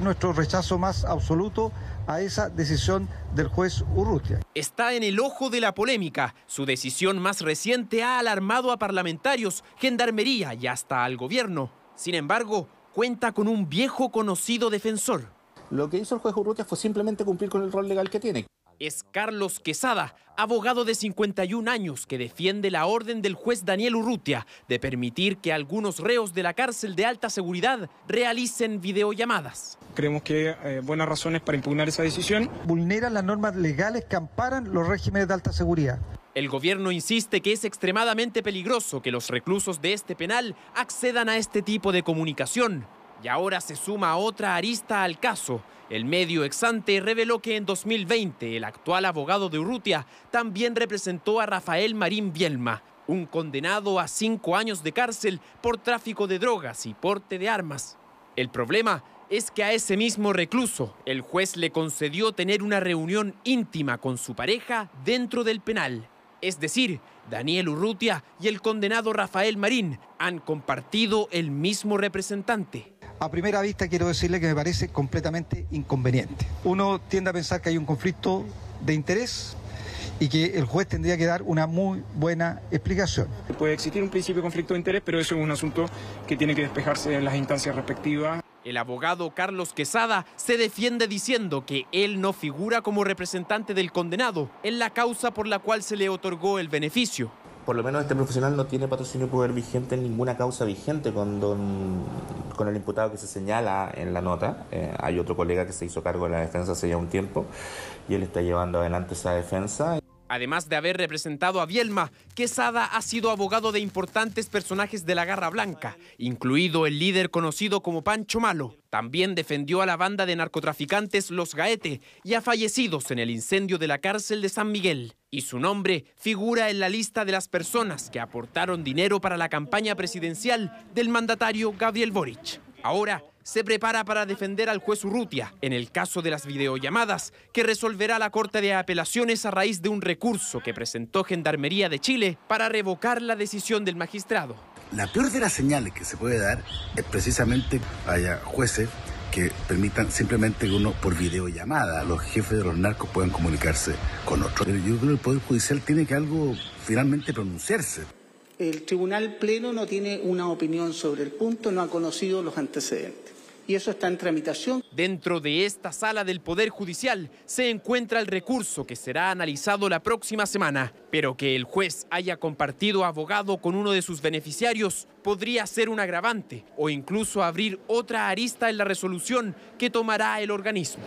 nuestro rechazo más absoluto a esa decisión del juez Urrutia. Está en el ojo de la polémica. Su decisión más reciente ha alarmado a parlamentarios, gendarmería y hasta al gobierno. Sin embargo, cuenta con un viejo conocido defensor. Lo que hizo el juez Urrutia fue simplemente cumplir con el rol legal que tiene es Carlos Quesada, abogado de 51 años que defiende la orden del juez Daniel Urrutia de permitir que algunos reos de la cárcel de alta seguridad realicen videollamadas. Creemos que hay eh, buenas razones para impugnar esa decisión. Vulneran las normas legales que amparan los regímenes de alta seguridad. El gobierno insiste que es extremadamente peligroso que los reclusos de este penal accedan a este tipo de comunicación y ahora se suma otra arista al caso. El medio exante reveló que en 2020 el actual abogado de Urrutia también representó a Rafael Marín Bielma, un condenado a cinco años de cárcel por tráfico de drogas y porte de armas. El problema es que a ese mismo recluso el juez le concedió tener una reunión íntima con su pareja dentro del penal. Es decir, Daniel Urrutia y el condenado Rafael Marín han compartido el mismo representante a primera vista quiero decirle que me parece completamente inconveniente. Uno tiende a pensar que hay un conflicto de interés y que el juez tendría que dar una muy buena explicación. Puede existir un principio de conflicto de interés, pero eso es un asunto que tiene que despejarse en las instancias respectivas. El abogado Carlos Quesada se defiende diciendo que él no figura como representante del condenado en la causa por la cual se le otorgó el beneficio por lo menos este profesional no tiene patrocinio poder vigente en ninguna causa vigente con, con el imputado que se señala en la nota. Eh, hay otro colega que se hizo cargo de la defensa hace ya un tiempo y él está llevando adelante esa defensa. Además de haber representado a Bielma, Quesada ha sido abogado de importantes personajes de la Garra Blanca, incluido el líder conocido como Pancho Malo. También defendió a la banda de narcotraficantes Los Gaete y a fallecidos en el incendio de la cárcel de San Miguel y su nombre figura en la lista de las personas que aportaron dinero para la campaña presidencial del mandatario Gabriel Boric. Ahora se prepara para defender al juez Urrutia en el caso de las videollamadas que resolverá la Corte de Apelaciones a raíz de un recurso que presentó Gendarmería de Chile para revocar la decisión del magistrado. La peor de las señales que se puede dar es precisamente haya jueces que permitan simplemente uno por videollamada, los jefes de los narcos puedan comunicarse con otros. yo creo que el Poder Judicial tiene que algo finalmente pronunciarse. El Tribunal Pleno no tiene una opinión sobre el punto, no ha conocido los antecedentes y eso está en tramitación. Dentro de esta sala del Poder Judicial se encuentra el recurso que será analizado la próxima semana, pero que el juez haya compartido abogado con uno de sus beneficiarios podría ser un agravante o incluso abrir otra arista en la resolución que tomará el organismo.